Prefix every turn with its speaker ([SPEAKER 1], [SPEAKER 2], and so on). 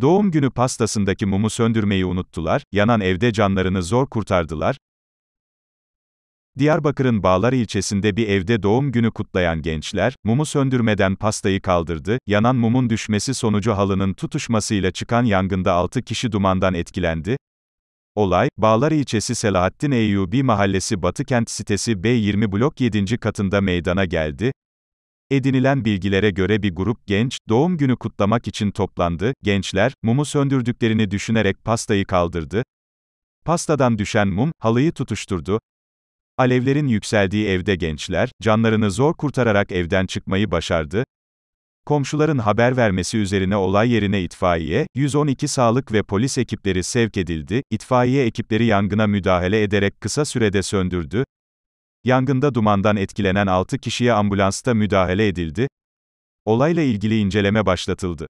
[SPEAKER 1] Doğum günü pastasındaki mumu
[SPEAKER 2] söndürmeyi unuttular, yanan evde canlarını zor kurtardılar. Diyarbakır'ın Bağlar ilçesinde bir evde doğum günü kutlayan gençler, mumu söndürmeden pastayı kaldırdı, yanan mumun düşmesi sonucu halının tutuşmasıyla çıkan yangında 6 kişi dumandan etkilendi. Olay, Bağlar ilçesi Selahattin Eyyubi mahallesi Batıkent sitesi B20 blok 7. katında meydana geldi. Edinilen bilgilere göre bir grup genç, doğum günü kutlamak için toplandı, gençler, mumu söndürdüklerini düşünerek pastayı kaldırdı. Pastadan düşen mum, halıyı tutuşturdu. Alevlerin yükseldiği evde gençler, canlarını zor kurtararak evden çıkmayı başardı. Komşuların haber vermesi üzerine olay yerine itfaiye, 112 sağlık ve polis ekipleri sevk edildi, itfaiye ekipleri yangına müdahale ederek kısa sürede söndürdü, Yangında dumandan etkilenen 6 kişiye ambulansta müdahale edildi. Olayla
[SPEAKER 1] ilgili inceleme başlatıldı.